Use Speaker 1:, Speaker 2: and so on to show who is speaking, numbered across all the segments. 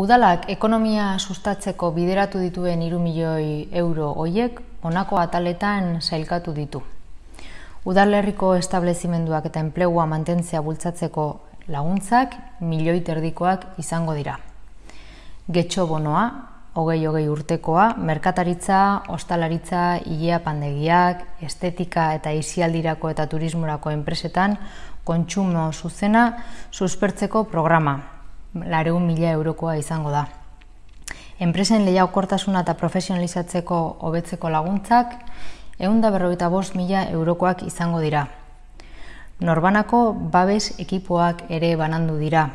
Speaker 1: Udalak ekonomia sustatzeko bideratu dituen 3 milioi euro hoiek honako ataletan sailkatu ditu. Udalerriko establezimenduak eta enplegua mantentzea bultzatzeko laguntzak milioi terdikoak izango dira. Getxo bonoa, hogei hogei urtekoa, merkataritza, ostalaritza, igea pandegiak, estetika eta izialdirako eta turismorako enpresetan kontsumo zuzena suspertzeko programa lareun mila eurokoa izango da. Enpresen lehiago kortasuna eta profesionalizatzeko hobetzeko laguntzak, eunda berroita bost mila eurokoak izango dira. Norbanako babes ekipoak ere banandu dira,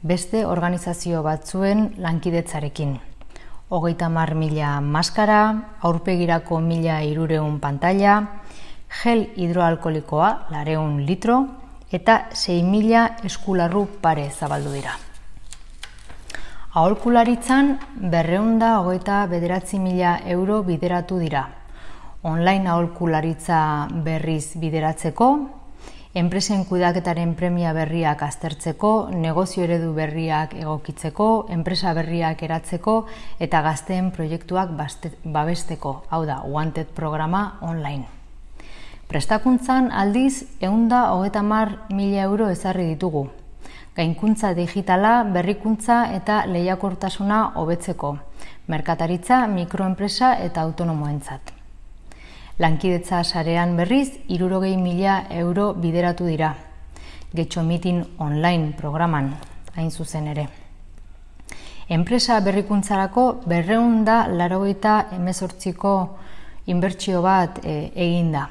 Speaker 1: beste organizazio batzuen lankidetzarekin. Hogeita mar mila maskara, aurpegirako mila irureun pantalla, gel hidroalkolikoa lareun litro eta 6.000 eskularru pare zabaldu dira. Aholkularitzan, berreunda hogeita bederatzi mila euro bideratu dira. Online aholkularitza berriz bideratzeko, enpresen kuidaketaren premia berriak aztertzeko, negozio eredu berriak egokitzeko, enpresa berriak eratzeko eta gazteen proiektuak babesteko. Hau da, Wanted programa online. Prestakuntzan, aldiz, eunda hogeita mar mila euro ezarri ditugu gainkuntza digitala, berrikuntza eta lehiakortasuna hobetzeko, merkataritza, mikroenpresa eta autonomoentzat. Lankidetza sarean berriz, irurogei mila euro bideratu dira, getxo mitin online programan, hain zuzen ere. Enpresa berrikuntzarako berreunda larogeita emezortziko inbertsio bat eh, egin da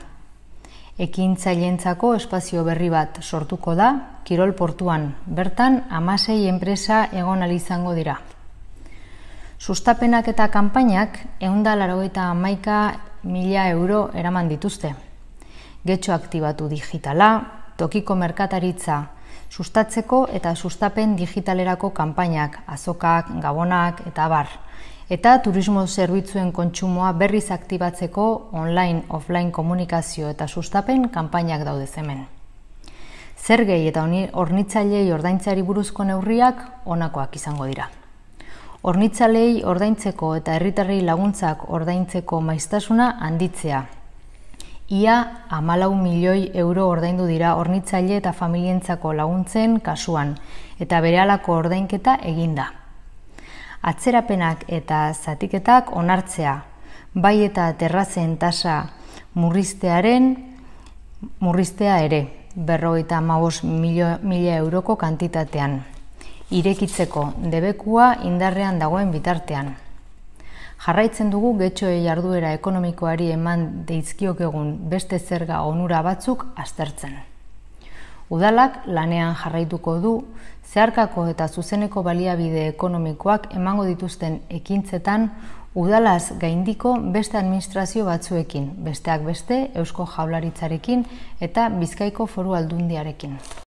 Speaker 1: ekintzaileentzako espazio berri bat sortuko da Kirol portuan, bertan amasei enpresa egon izango dira. Sustapenak eta kanpainak eunda laroeta mila euro eraman dituzte. Getxo aktibatu digitala, tokiko merkataritza sustatzeko eta sustapen digitalerako kanpainak, azokak, gabonak eta bar. Eta turismo zerbitzuen kontsumoa berriz aktibatzeko online, offline komunikazio eta sustapen kanpainak daude zemen. Zergei eta ornitzailei ordaintzari buruzko neurriak onakoak izango dira. Ornitzalei ordaintzeko eta herritarri laguntzak ordaintzeko maiztasuna handitzea Ia amalau milioi euro ordaindu dira hornitzaile eta familientzako laguntzen kasuan, eta berehalako ordainketa eginda. Atzerapenak eta zatiketak onartzea, bai eta terrazen tasa murriztearen murriztea ere, berrogeita magos mila euroko kantitatean, irekitzeko debekua indarrean dagoen bitartean jarraitzen dugu getxoei jarduera ekonomikoari eman deizkiok egun beste zerga onura batzuk aztertzen. Udalak lanean jarraituko du zeharkako eta zuzeneko baliabide ekonomikoak emango dituzten ekintzetan udalaz gaindiko beste administrazio batzuekin, besteak beste Eusko Jaularitzarekin eta Bizkaiko Foru Aldundiarekin.